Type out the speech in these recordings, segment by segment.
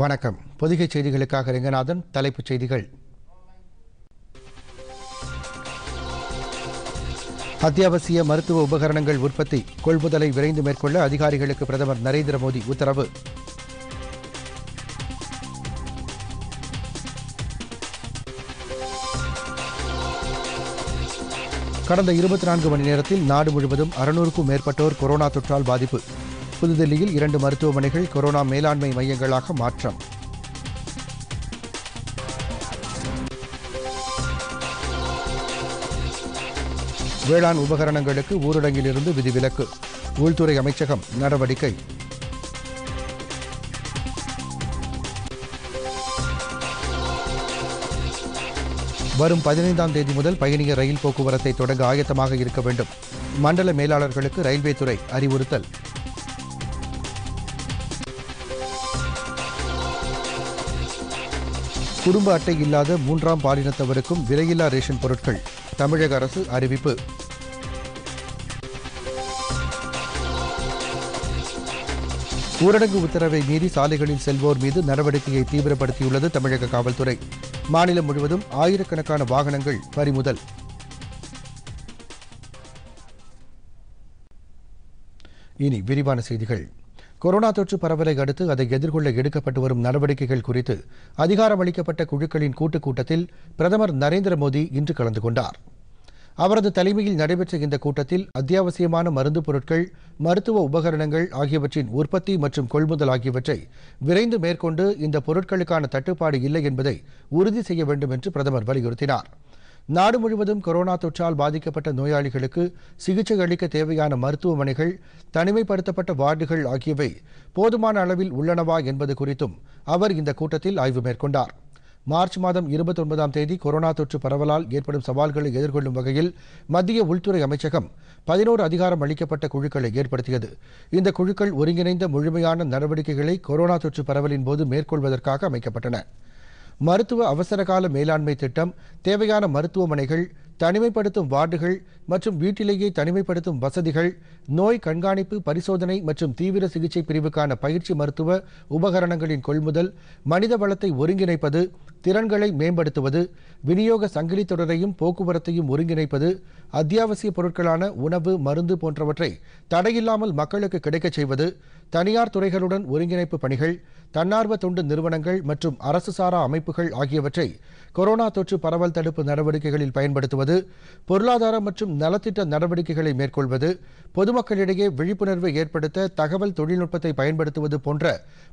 வணக்கம் பொதிகை செய்திகளுக்காக ரெங்கநாதன் தலைப்புச் செய்திகள் அத்தியாவசிய மருத்துவ உபகரணங்கள் உற்பத்தி கொள்முதலை விரைந்து மேற்கொள்ள அதிகாரிகளுக்கு பிரதமர் நரேந்திர மோடி உத்தரவு கடந்த இருபத்தி நான்கு மணி நேரத்தில் நாடு முழுவதும் அறுநூறுக்கும் மேற்பட்டோர் கொரோனா தொற்றால் பாதிப்பு புதுதில்லியில் இரண்டு மருத்துவமனைகள் கொரோனா மேலாண்மை மையங்களாக மாற்றம் வேளாண் உபகரணங்களுக்கு ஊரடங்கிலிருந்து விதிவிலக்கு உள்துறை அமைச்சகம் நடவடிக்கை வரும் பதினைந்தாம் தேதி முதல் பயணிய ரயில் போக்குவரத்தை தொடங்க ஆயத்தமாக இருக்க வேண்டும் மண்டல மேலாளர்களுக்கு ரயில்வே துறை அறிவுறுத்தல் குடும்ப அட்டை இல்லாத மூன்றாம் பாலினத்தவருக்கும் விலையில்லா ரேஷன் பொருட்கள் தமிழக அரசு அறிவிப்பு ஊரடங்கு உத்தரவை மீறி சாலைகளில் செல்வோர் மீது நடவடிக்கையை தீவிரப்படுத்தியுள்ளது தமிழக காவல்துறை மாநிலம் முழுவதும் ஆயிரக்கணக்கான வாகனங்கள் பறிமுதல் இனி விரிவான செய்திகள் கொரோனா தொற்று பரவலை அடுத்து அதை எதிர்கொள்ள எடுக்கப்பட்டு வரும் நடவடிக்கைகள் குறித்து அதிகாரமளிக்கப்பட்ட குழுக்களின் கூட்டுக் கூட்டத்தில் பிரதமர் நரேந்திர மோடி இன்று கலந்து கொண்டார் அவரது தலைமையில் நடைபெற்ற இந்த கூட்டத்தில் அத்தியாவசியமான மருந்து பொருட்கள் மருத்துவ உபகரணங்கள் ஆகியவற்றின் உற்பத்தி மற்றும் கொள்முதல் ஆகியவற்றை விரைந்து மேற்கொண்டு இந்த பொருட்களுக்கான தட்டுப்பாடு இல்லை என்பதை உறுதி செய்ய வேண்டும் என்று பிரதமர் வலியுறுத்தினாா் நாடு முழுவதும் கொரோனா தொற்றால் பாதிக்கப்பட்ட நோயாளிகளுக்கு சிகிச்சை அளிக்க தேவையான மருத்துவமனைகள் தனிமைப்படுத்தப்பட்ட வார்டுகள் ஆகியவை போதுமான அளவில் உள்ளனவா என்பது குறித்தும் அவர் இந்த கூட்டத்தில் ஆய்வு மேற்கொண்டார் மார்ச் மாதம் இருபத்தி ஒன்பதாம் தேதி கொரோனா தொற்று பரவலால் ஏற்படும் சவால்களை எதிர்கொள்ளும் வகையில் மத்திய உள்துறை அமைச்சகம் பதினோரு அதிகாரம் அளிக்கப்பட்ட குழுக்களை ஏற்படுத்தியது இந்த குழுக்கள் ஒருங்கிணைந்த முழுமையான நடவடிக்கைகளை கொரோனா தொற்று பரவலின் போது மேற்கொள்வதற்காக அமைக்கப்பட்டன மருத்துவ அவசரகால மேலாண்மை திட்டம் தேவையான மருத்துவமனைகள் தனிமைப்படுத்தும் வார்டுகள் மற்றும் வீட்டிலேயே தனிமைப்படுத்தும் வசதிகள் நோய் கண்காணிப்பு பரிசோதனை மற்றும் தீவிர சிகிச்சை பிரிவுக்கான பயிற்சி மருத்துவ உபகரணங்களின் கொள்முதல் மனித வளத்தை ஒருங்கிணைப்பது திறன்களை மேம்படுத்துவது விநியோக சங்கிலி தொடரையும் போக்குவரத்தையும் ஒருங்கிணைப்பது அத்தியாவசிய பொருட்களான உணவு மருந்து போன்றவற்றை தடையில்லாமல் மக்களுக்கு கிடைக்கச் செய்வது தனியார் துறைகளுடன் ஒருங்கிணைப்பு பணிகள் தன்னார்வ தொண்டு நிறுவனங்கள் மற்றும் அரசு சாரா அமைப்புகள் ஆகியவற்றை கொரோனா தொற்று பரவல் தடுப்பு நடவடிக்கைகளில் பயன்படுத்துவது பொருளாதார மற்றும் நலத்திட்ட நடவடிக்கைகளை மேற்கொள்வது பொதுமக்களிடையே விழிப்புணர்வை ஏற்படுத்த தகவல் தொழில்நுட்பத்தை பயன்படுத்துவது போன்ற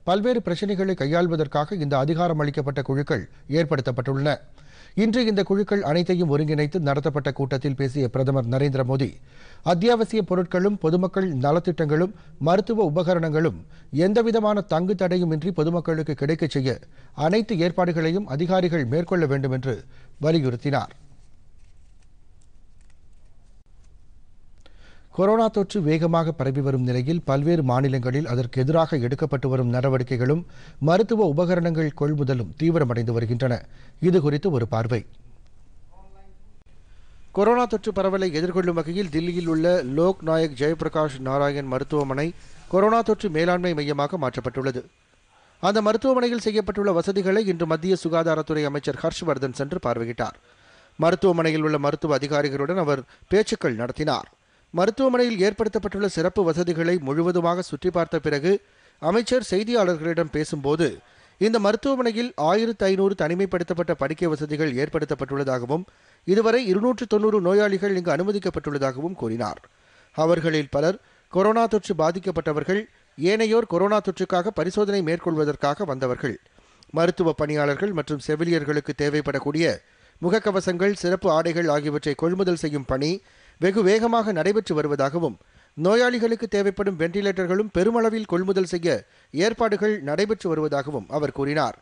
பல்வேறு பிரச்சினைகளை கையாள்வதற்காக இந்த அதிகாரம் அளிக்கப்பட்ட குழுக்கள் ஏற்படுத்தப்பட்டுள்ளன இன்று இந்த குழுக்கள் அனைத்தையும் ஒருங்கிணைத்து நடத்தப்பட்ட கூட்டத்தில் பேசிய பிரதமர் நரேந்திர மோடி அத்தியாவசிய பொருட்களும் பொதுமக்கள் நலத்திட்டங்களும் மருத்துவ உபகரணங்களும் எந்தவிதமான தங்கு தடையுமின்றி பொதுமக்களுக்கு கிடைக்கச் செய்ய அனைத்து ஏற்பாடுகளையும் அதிகாரிகள் மேற்கொள்ள வேண்டும் என்று வலியுறுத்தினார் கொரோனா தொற்று வேகமாக பரவி வரும் நிலையில் பல்வேறு மாநிலங்களில் அதற்கு எதிராக எடுக்கப்பட்டு வரும் நடவடிக்கைகளும் மருத்துவ உபகரணங்கள் கொள்முதலும் தீவிரமடைந்து வருகின்றன இதுகுறித்து ஒரு பார்வை கொரோனா தொற்று பரவலை எதிர்கொள்ளும் வகையில் தில்லியில் உள்ள லோக் நாயக் ஜெயபிரகாஷ் நாராயண் மருத்துவமனை கொரோனா தொற்று மேலாண்மை மையமாக மாற்றப்பட்டுள்ளது அந்த மருத்துவமனையில் செய்யப்பட்டுள்ள வசதிகளை இன்று மத்திய சுகாதாரத்துறை அமைச்சர் ஹர்ஷ்வர்தன் சென்று பார்வையிட்டார் மருத்துவமனையில் உள்ள மருத்துவ அதிகாரிகளுடன் அவர் பேச்சுக்கள் நடத்தினார் மருத்துவமனையில் ஏற்படுத்தப்பட்டுள்ள சிறப்பு வசதிகளை முழுவதுமாக சுற்றி பார்த்த பிறகு அமைச்சர் செய்தியாளர்களிடம் பேசும்போது இந்த மருத்துவமனையில் ஆயிரத்து ஐநூறு தனிமைப்படுத்தப்பட்ட படுக்கை வசதிகள் ஏற்படுத்தப்பட்டுள்ளதாகவும் இதுவரை இருநூற்று தொன்னூறு நோயாளிகள் இங்கு அனுமதிக்கப்பட்டுள்ளதாகவும் கூறினார் அவர்களில் பலர் கொரோனா தொற்று பாதிக்கப்பட்டவர்கள் ஏனையோர் கொரோனா தொற்றுக்காக பரிசோதனை மேற்கொள்வதற்காக வந்தவர்கள் மருத்துவ பணியாளர்கள் மற்றும் செவிலியர்களுக்கு தேவைப்படக்கூடிய முகக்கவசங்கள் சிறப்பு ஆடைகள் ஆகியவற்றை கொள்முதல் செய்யும் பணி வெகு வேகமாக நடைபெற்று வருவதாகவும் நோயாளிகளுக்கு தேவைப்படும் வெண்டிலேட்டர்களும் பெருமளவில் கொள்முதல் செய்ய ஏற்பாடுகள் நடைபெற்று வருவதாகவும் அவர் கூறினார்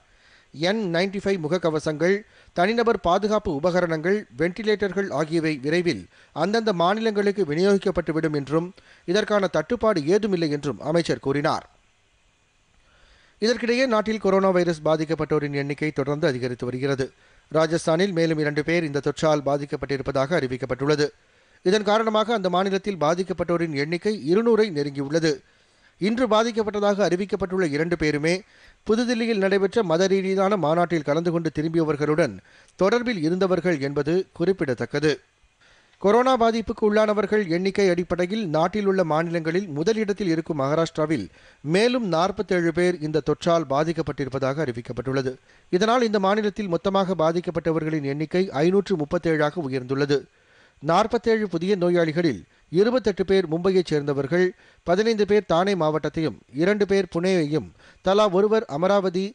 என் நைன்டி ஃபைவ் முகக்கவசங்கள் தனிநபர் பாதுகாப்பு உபகரணங்கள் வெண்டிலேட்டர்கள் ஆகியவை விரைவில் அந்தந்த மாநிலங்களுக்கு விநியோகிக்கப்பட்டுவிடும் என்றும் இதற்கான தட்டுப்பாடு ஏதுமில்லை என்றும் அமைச்சர் கூறினார் இதற்கிடையே நாட்டில் கொரோனா வைரஸ் பாதிக்கப்பட்டோரின் எண்ணிக்கை தொடர்ந்து அதிகரித்து வருகிறது ராஜஸ்தானில் மேலும் இரண்டு பேர் இந்த தொற்றால் பாதிக்கப்பட்டிருப்பதாக அறிவிக்கப்பட்டுள்ளது இதன் காரணமாக அந்த மாநிலத்தில் பாதிக்கப்பட்டோரின் எண்ணிக்கை இருநூறை நெருங்கியுள்ளது இன்று பாதிக்கப்பட்டதாக அறிவிக்கப்பட்டுள்ள இரண்டு பேருமே புதுதில்லியில் நடைபெற்ற மத ரீதியான மாநாட்டில் கலந்து கொண்டு திரும்பியவர்களுடன் தொடர்பில் இருந்தவர்கள் என்பது குறிப்பிடத்தக்கது கொரோனா பாதிப்புக்கு உள்ளானவர்கள் எண்ணிக்கை அடிப்படையில் நாட்டில் உள்ள மாநிலங்களில் முதலிடத்தில் இருக்கும் மகாராஷ்டிராவில் மேலும் நாற்பத்தேழு பேர் இந்த தொற்றால் பாதிக்கப்பட்டிருப்பதாக அறிவிக்கப்பட்டுள்ளது இதனால் இந்த மாநிலத்தில் மொத்தமாக பாதிக்கப்பட்டவர்களின் எண்ணிக்கை ஐநூற்று முப்பத்தேழாக உயர்ந்துள்ளது நாற்பத்தேழு புதிய நோயாளிகளில் இருபத்தெட்டு பேர் மும்பையைச் சேர்ந்தவர்கள் பதினைந்து பேர் தானே மாவட்டத்தையும் இரண்டு பேர் புனேயையும் தலா ஒருவர் அமராவதி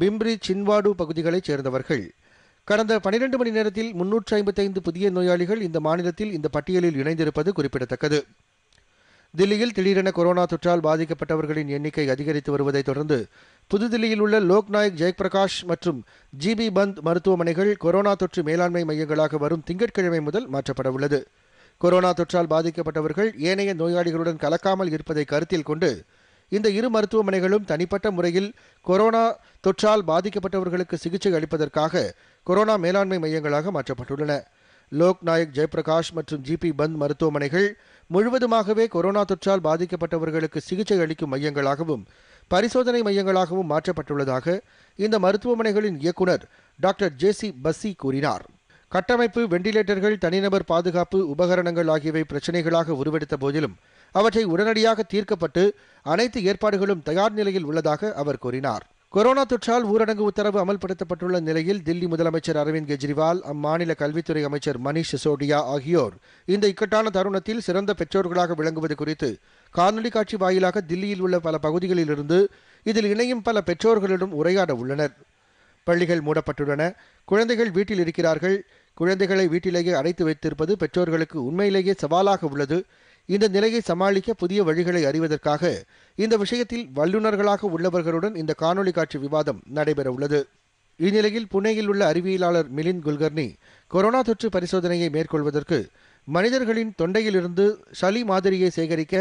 பிம்ப்ரி சின்வாடு பகுதிகளைச் சேர்ந்தவர்கள் கடந்த பனிரெண்டு மணி நேரத்தில் முன்னூற்று ஐம்பத்தைந்து புதிய நோயாளிகள் இந்த மாநிலத்தில் இந்த பட்டியலில் இணைந்திருப்பது குறிப்பிடத்தக்கது தில்லியில் திடீரென கொரோனா தொற்றால் பாதிக்கப்பட்டவர்களின் எண்ணிக்கை அதிகரித்து வருவதை தொடர்ந்து புதுதில்லியில் உள்ள லோக்நாயக் ஜெயபிரகாஷ் மற்றும் ஜிபி பந்த் மருத்துவமனைகள் கொரோனா தொற்று மேலாண்மை மையங்களாக வரும் திங்கட்கிழமை முதல் மாற்றப்பட உள்ளது கொரோனா தொற்றால் பாதிக்கப்பட்டவர்கள் ஏனைய நோயாளிகளுடன் கலக்காமல் இருப்பதை கருத்தில் கொண்டு இந்த இரு மருத்துவமனைகளும் தனிப்பட்ட முறையில் கொரோனா தொற்றால் பாதிக்கப்பட்டவர்களுக்கு சிகிச்சை அளிப்பதற்காக கொரோனா மேலாண்மை மையங்களாக மாற்றப்பட்டுள்ளன லோக்நாயக் ஜெயபிரகாஷ் மற்றும் ஜிபி பந்த் மருத்துவமனைகள் முழுவதுமாகவே கொரோனா தொற்றால் பாதிக்கப்பட்டவர்களுக்கு சிகிச்சை அளிக்கும் மையங்களாகவும் பரிசோதனை மையங்களாகவும் மாற்றப்பட்டுள்ளதாக இந்த மருத்துவமனைகளின் இயக்குநர் டாக்டர் ஜே சி பஸ்ஸி கூறினார் கட்டமைப்பு வெண்டிலேட்டர்கள் தனிநபர் பாதுகாப்பு உபகரணங்கள் ஆகியவை பிரச்சினைகளாக உருவெடுத்த போதிலும் அவற்றை உடனடியாக தீர்க்கப்பட்டு அனைத்து ஏற்பாடுகளும் தயார் நிலையில் உள்ளதாக அவர் கூறினார் கொரோனா தொற்றால் ஊரடங்கு உத்தரவு அமல்படுத்தப்பட்டுள்ள நிலையில் தில்லி முதலமைச்சர் அரவிந்த் கெஜ்ரிவால் அம்மாநில கல்வித்துறை அமைச்சர் மணிஷ் சிசோடியா ஆகியோர் இந்த இக்கட்டான தருணத்தில் சிறந்த பெற்றோர்களாக விளங்குவது குறித்து காணொலி காட்சி வாயிலாக தில்லியில் உள்ள பல பகுதிகளிலிருந்து இதில் இணையும் பல பெற்றோர்களிடம் உரையாட உள்ளனர் பள்ளிகள் மூடப்பட்டுள்ளன குழந்தைகள் வீட்டில் இருக்கிறார்கள் குழந்தைகளை வீட்டிலேயே அடைத்து வைத்திருப்பது பெற்றோர்களுக்கு உண்மையிலேயே சவாலாக உள்ளது இந்த நிலையை சமாளிக்க புதிய வழிகளை அறிவதற்காக இந்த விஷயத்தில் வல்லுநர்களாக உள்ளவர்களுடன் இந்த காணொலி காட்சி விவாதம் நடைபெறவுள்ளது இந்நிலையில் புனேயில் உள்ள அறிவியலாளர் மிலின் குல்கர்னி கொரோனா தொற்று பரிசோதனையை மேற்கொள்வதற்கு மனிதர்களின் தொண்டையிலிருந்து சளி மாதிரியை சேகரிக்க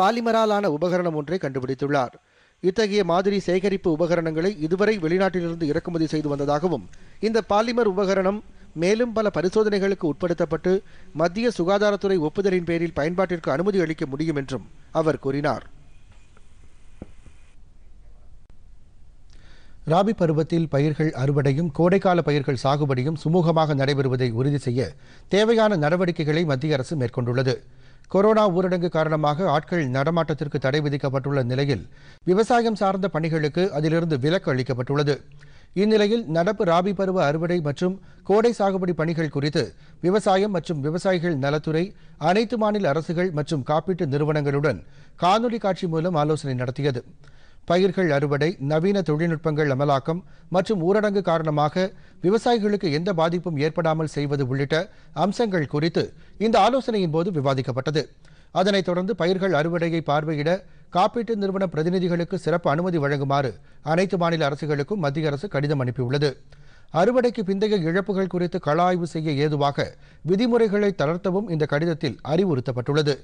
பாலிமராலான உபகரணம் ஒன்றை கண்டுபிடித்துள்ளார் இத்தகைய மாதிரி சேகரிப்பு உபகரணங்களை இதுவரை வெளிநாட்டிலிருந்து இறக்குமதி செய்து வந்ததாகவும் இந்த பாலிமர் உபகரணம் மேலும் பல பரிசோதனைகளுக்கு உட்படுத்தப்பட்டு மத்திய சுகாதாரத்துறை ஒப்புதலின் பேரில் பயன்பாட்டிற்கு அனுமதி அளிக்க முடியும் என்றும் அவர் கூறினார் ராபி பருவத்தில் பயிர்கள் அறுவடையும் கோடைக்கால பயிர்கள் சாகுபடியும் சுமூகமாக நடைபெறுவதை உறுதி செய்ய தேவையான நடவடிக்கைகளை மத்திய அரசு மேற்கொண்டுள்ளது கொரோனா ஊரடங்கு காரணமாக ஆட்கள் நடமாட்டத்திற்கு தடை விதிக்கப்பட்டுள்ள நிலையில் விவசாயம் சார்ந்த பணிகளுக்கு அதிலிருந்து விலக்கு அளிக்கப்பட்டுள்ளது இந்நிலையில் நடப்பு ராபி பருவ அறுவடை மற்றும் கோடை சாகுபடி பணிகள் குறித்து விவசாயம் மற்றும் விவசாயிகள் நலத்துறை அனைத்து மாநில அரசுகள் மற்றும் காப்பீட்டு நிறுவனங்களுடன் காணொலி காட்சி மூலம் ஆலோசனை நடத்தியது பயிர்கள் அறுவடை நவீன தொழில்நுட்பங்கள் அமலாக்கம் மற்றும் ஊரடங்கு காரணமாக விவசாயிகளுக்கு எந்த பாதிப்பும் ஏற்படாமல் செய்வது உள்ளிட்ட அம்சங்கள் குறித்து இந்த ஆலோசனையின் போது விவாதிக்கப்பட்டது அதனைத் தொடர்ந்து பயிர்கள் அறுவடையை பார்வையிட காப்பீட்டு நிறுவன பிரதிநிதிகளுக்கு சிறப்பு அனுமதி வழங்குமாறு அனைத்து மாநில அரசுகளுக்கும் மத்திய அரசு கடிதம் அனுப்பியுள்ளது அறுவடைக்கு பிந்தைய இழப்புகள் குறித்து கள ஆய்வு செய்ய ஏதுவாக விதிமுறைகளை தளர்த்தவும் இந்த கடிதத்தில் அறிவுறுத்தப்பட்டுள்ளது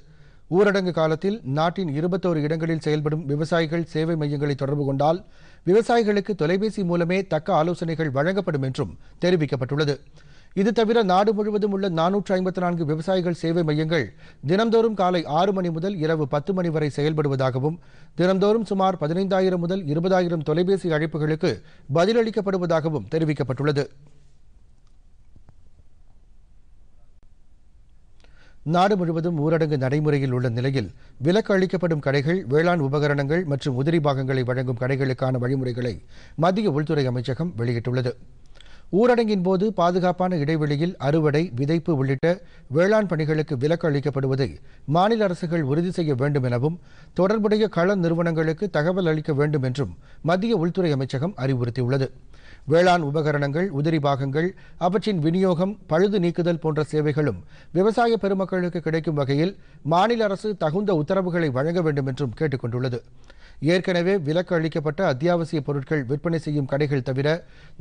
ஊரடங்கு காலத்தில் நாட்டின் இருபத்தோரு இடங்களில் செயல்படும் விவசாயிகள் சேவை மையங்களை தொடர்பு கொண்டால் விவசாயிகளுக்கு தொலைபேசி மூலமே தக்க ஆலோசனைகள் வழங்கப்படும் என்றும் தெரிவிக்கப்பட்டுள்ளது இது தவிர நாடு முழுவதும் உள்ள நானூற்று ஐம்பத்தி நான்கு விவசாயிகள் சேவை மையங்கள் தினந்தோறும் காலை ஆறு மணி முதல் இரவு பத்து மணி வரை செயல்படுவதாகவும் தினந்தோறும் சுமார் பதினைந்தாயிரம் முதல் இருபதாயிரம் தொலைபேசி அழைப்புகளுக்கு பதிலளிக்கப்படுவதாகவும் தெரிவிக்கப்பட்டுள்ளது நாடு முழுவதும் ஊரடங்கு நடைமுறையில் உள்ள நிலையில் விலக்கு அளிக்கப்படும் கடைகள் வேளாண் உபகரணங்கள் மற்றும் உதிரி பாகங்களை வழங்கும் கடைகளுக்கான வழிமுறைகளை மத்திய உள்துறை அமைச்சகம் வெளியிட்டுள்ளது ஊரடங்கின் போது பாதுகாப்பான இடைவெளியில் அறுவடை விதைப்பு உள்ளிட்ட வேளாண் பணிகளுக்கு விலக்கு அளிக்கப்படுவதை மாநில அரசுகள் உறுதி செய்ய வேண்டும் எனவும் தொடர்புடைய கள நிறுவனங்களுக்கு தகவல் அளிக்க வேண்டும் என்றும் மத்திய உள்துறை அமைச்சகம் அறிவுறுத்தியுள்ளது வேளாண் உபகரணங்கள் உதிரி பாகங்கள் அவற்றின் விநியோகம் பழுது நீக்குதல் போன்ற சேவைகளும் விவசாய பெருமக்களுக்கு கிடைக்கும் வகையில் மாநில அரசு தகுந்த உத்தரவுகளை வழங்க வேண்டும் என்றும் கேட்டுக் கொண்டுள்ளது ஏற்கனவே விலக்கு அளிக்கப்பட்ட அத்தியாவசிய பொருட்கள் விற்பனை செய்யும் கடைகள் தவிர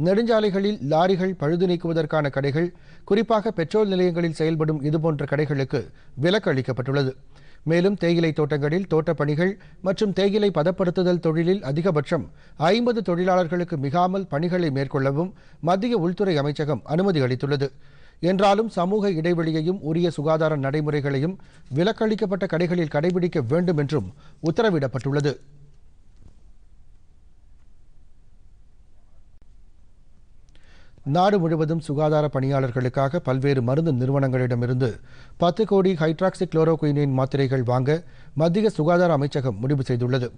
நெடுஞ்சாலைகளில் லாரிகள் பழுது நீக்குவதற்கான கடைகள் குறிப்பாக பெட்ரோல் நிலையங்களில் செயல்படும் இதுபோன்ற கடைகளுக்கு விலக்கு அளிக்கப்பட்டுள்ளது மேலும் தேயிலை தோட்டங்களில் தோட்டப் பணிகள் மற்றும் தேயிலை பதப்படுத்துதல் தொழிலில் அதிகபட்சம் ஐம்பது தொழிலாளர்களுக்கு மிகாமல் பணிகளை மேற்கொள்ளவும் மத்திய உள்துறை அமைச்சகம் அனுமதி அளித்துள்ளது என்றாலும் சமூக இடைவெளியையும் உரிய சுகாதார நடைமுறைகளையும் விலக்களிக்கப்பட்ட கடைகளில் கடைபிடிக்க வேண்டும் என்றும் உத்தரவிடப்பட்டுள்ளது நாடு முழுவதும் சுகாதார பணியாளர்களுக்காக பல்வேறு மருந்து நிறுவனங்களிடமிருந்து பத்து கோடி ஹைட்ராக்சி குளோரோகுயினின் மாத்திரைகள் வாங்க மத்திய சுகாதார அமைச்சகம் முடிவு செய்துள்ளது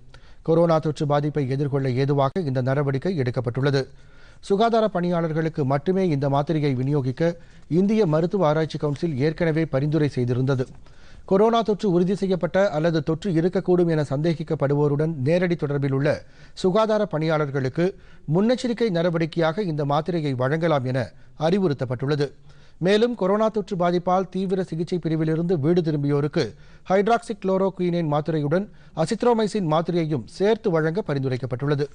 கொரோனா தொற்று பாதிப்பை எதிர்கொள்ள ஏதுவாக இந்த நடவடிக்கை எடுக்கப்பட்டுள்ளது சுகாதார பணியாளர்களுக்கு மட்டுமே இந்த மாத்திரையை விநியோகிக்க இந்திய மருத்துவ ஆராய்ச்சி கவுன்சில் ஏற்கனவே பரிந்துரை செய்திருந்தது கொரோனா தொற்று உறுதி செய்யப்பட்ட அல்லது தொற்று இருக்கக்கூடும் என சந்தேகிக்கப்படுவோருடன் நேரடி தொடர்பில் உள்ள சுகாதார பணியாளர்களுக்கு முன்னெச்சரிக்கை நடவடிக்கையாக இந்த மாத்திரையை வழங்கலாம் என அறிவுறுத்தப்பட்டுள்ளது மேலும் கொரோனா தொற்று பாதிப்பால் தீவிர சிகிச்சை பிரிவிலிருந்து வீடு திரும்பியோருக்கு ஹைட்ராக்சிக் குளோரோக்வீனின் மாத்திரையுடன் அசித்ரோமைசின் மாத்திரையையும் சேர்த்து வழங்க பரிந்துரைக்கப்பட்டுள்ளது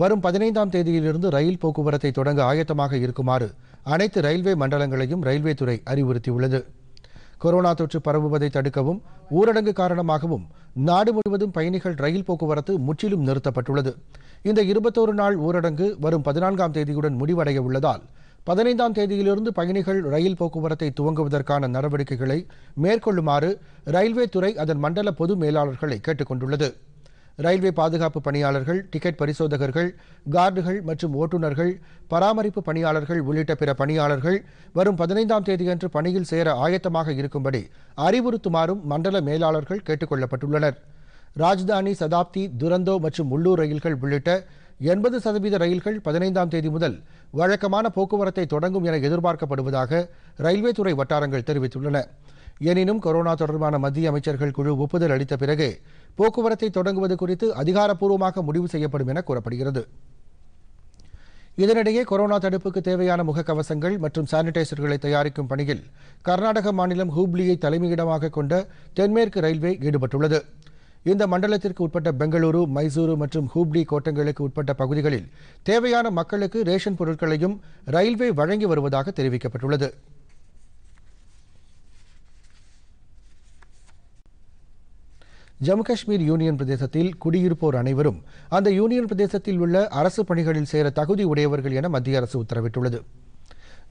வரும் பதினைந்தாம் தேதியிலிருந்து ரயில் போக்குவரத்தை தொடங்க ஆயத்தமாக இருக்குமாறு அனைத்து ரயில்வே மண்டலங்களையும் ரயில்வே துறை அறிவுறுத்தியுள்ளது கொரோனா தொற்று பரவுவதை தடுக்கவும் ஊரடங்கு காரணமாகவும் நாடு முழுவதும் பயணிகள் ரயில் போக்குவரத்து முற்றிலும் நிறுத்தப்பட்டுள்ளது இந்த இருபத்தோரு நாள் ஊரடங்கு வரும் பதினான்காம் தேதியுடன் முடிவடைய உள்ளதால் பதினைந்தாம் தேதியிலிருந்து பயணிகள் ரயில் போக்குவரத்தை துவங்குவதற்கான நடவடிக்கைகளை மேற்கொள்ளுமாறு ரயில்வே துறை அதன் மண்டல பொது மேலாளர்களை கேட்டுக் கொண்டுள்ளது ரயில்வே பாதுகாப்பு பணியாளர்கள் டிக்கெட் பரிசோதகர்கள் கார்டுகள் மற்றும் ஓட்டுநர்கள் பராமரிப்பு பணியாளர்கள் உள்ளிட்ட பிற பணியாளர்கள் வரும் பதினைந்தாம் தேதியன்று பணியில் சேர ஆயத்தமாக இருக்கும்படி அறிவுறுத்துமாறும் மண்டல மேலாளர்கள் கேட்டுக் கொள்ளப்பட்டுள்ளனர் ராஜ்தானி சதாப்தி துரந்தோ மற்றும் உள்ளூர் ரயில்கள் உள்ளிட்ட எண்பது சதவீத ரயில்கள் பதினைந்தாம் தேதி முதல் வழக்கமான போக்குவரத்தை தொடங்கும் என எதிர்பார்க்கப்படுவதாக ரயில்வே துறை வட்டாரங்கள் தெரிவித்துள்ளன எனினும் கொரோனா தொடர்பான மத்திய அமைச்சர்கள் குழு ஒப்புதல் அளித்த பிறகு போக்குவரத்தை தொடங்குவது குறித்து அதிகாரப்பூர்வமாக முடிவு செய்யப்படும் என கூறப்படுகிறது இதனிடையே கொரோனா தடுப்புக்கு தேவையான முகக்கவசங்கள் மற்றும் சானிடைசர்களை தயாரிக்கும் பணியில் கர்நாடக மாநிலம் ஹூப்ளியை தலைமையிடமாக கொண்ட தென்மேற்கு ரயில்வே ஈடுபட்டுள்ளது இந்த மண்டலத்திற்கு உட்பட்ட பெங்களூரு மைசூரு மற்றும் ஹூப்ளி கோட்டங்களுக்கு உட்பட்ட பகுதிகளில் தேவையான மக்களுக்கு ரேஷன் பொருட்களையும் ரயில்வே வழங்கி வருவதாக தெரிவிக்கப்பட்டுள்ளது ஜம்மு காஷ்மீர் யூனியன் பிரதேசத்தில் குடியிருப்போர் அனைவரும் அந்த யூனியன் பிரதேசத்தில் உள்ள அரசு பணிகளில் சேர தகுதி உடையவர்கள் என மத்திய அரசு உத்தரவிட்டுள்ளது